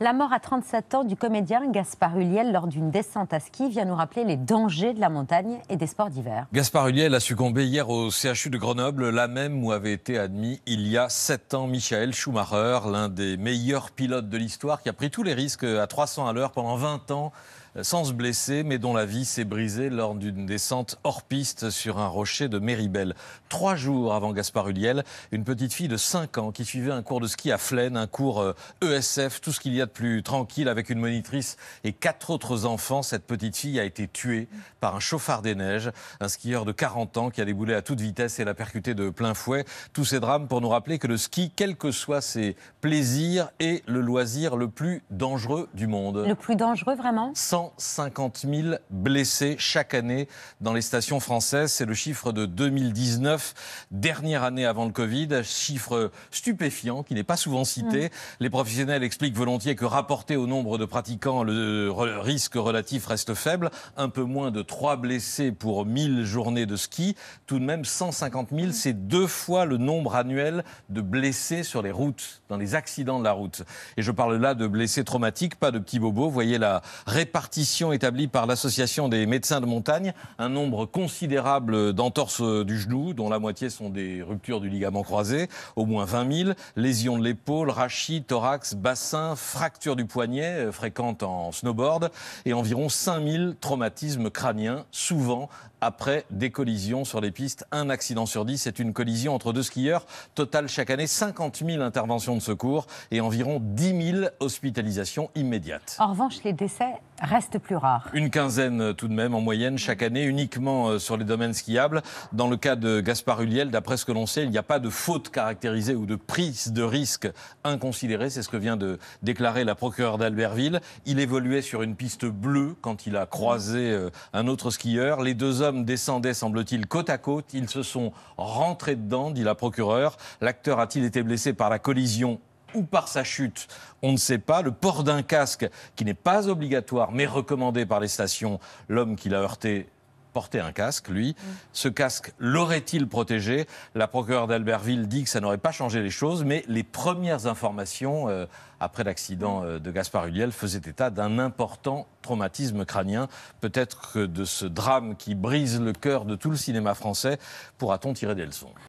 La mort à 37 ans du comédien Gaspard Huliel lors d'une descente à ski vient nous rappeler les dangers de la montagne et des sports d'hiver. Gaspard Huliel a succombé hier au CHU de Grenoble, là même où avait été admis il y a 7 ans Michael Schumacher, l'un des meilleurs pilotes de l'histoire qui a pris tous les risques à 300 à l'heure pendant 20 ans euh, sans se blesser, mais dont la vie s'est brisée lors d'une descente hors piste sur un rocher de Méribel. Trois jours avant Gaspard Huliel, une petite fille de 5 ans qui suivait un cours de ski à Flaine, un cours ESF, euh, e tout ce qu'il y a de plus tranquille avec une monitrice et quatre autres enfants. Cette petite fille a été tuée par un chauffard des neiges, un skieur de 40 ans qui a déboulé à toute vitesse et l'a percuté de plein fouet. Tous ces drames pour nous rappeler que le ski, quel que soit ses plaisirs, est le loisir le plus dangereux du monde. Le plus dangereux vraiment 150 000 blessés chaque année dans les stations françaises. C'est le chiffre de 2019, dernière année avant le Covid, chiffre stupéfiant qui n'est pas souvent cité. Mm. Les professionnels expliquent volontiers que rapporté au nombre de pratiquants, le risque relatif reste faible. Un peu moins de 3 blessés pour 1000 journées de ski. Tout de même 150 000, mm. c'est deux fois le nombre annuel de blessés sur les routes, dans les accidents de la route. Et je parle là de blessés traumatiques, pas de petits bobos. voyez la répartition partition établie par l'Association des médecins de montagne, un nombre considérable d'entorses du genou, dont la moitié sont des ruptures du ligament croisé, au moins 20 000, lésions de l'épaule, rachis, thorax, bassin, fractures du poignet, euh, fréquentes en snowboard, et environ 5 000 traumatismes crâniens, souvent après des collisions sur les pistes. Un accident sur dix, c'est une collision entre deux skieurs. Total chaque année, 50 000 interventions de secours et environ 10 000 hospitalisations immédiates. En revanche, les décès restent plus rares. Une quinzaine tout de même en moyenne chaque année, uniquement euh, sur les domaines skiables. Dans le cas de Gaspard Huliel, d'après ce que l'on sait, il n'y a pas de faute caractérisée ou de prise de risque inconsidérée. C'est ce que vient de déclarer la procureure d'Albertville. Il évoluait sur une piste bleue quand il a croisé euh, un autre skieur. Les deux hommes descendaient, semble-t-il, côte à côte. Ils se sont rentrés dedans, dit la procureure. L'acteur a-t-il été blessé par la collision ou par sa chute, on ne sait pas. Le port d'un casque, qui n'est pas obligatoire mais recommandé par les stations, l'homme qui l'a heurté Porter un casque, lui. Mm. Ce casque l'aurait-il protégé La procureure d'Albertville dit que ça n'aurait pas changé les choses, mais les premières informations euh, après l'accident mm. euh, de Gaspard Huliel faisaient état d'un important traumatisme crânien. Peut-être que de ce drame qui brise le cœur de tout le cinéma français pourra-t-on tirer des leçons.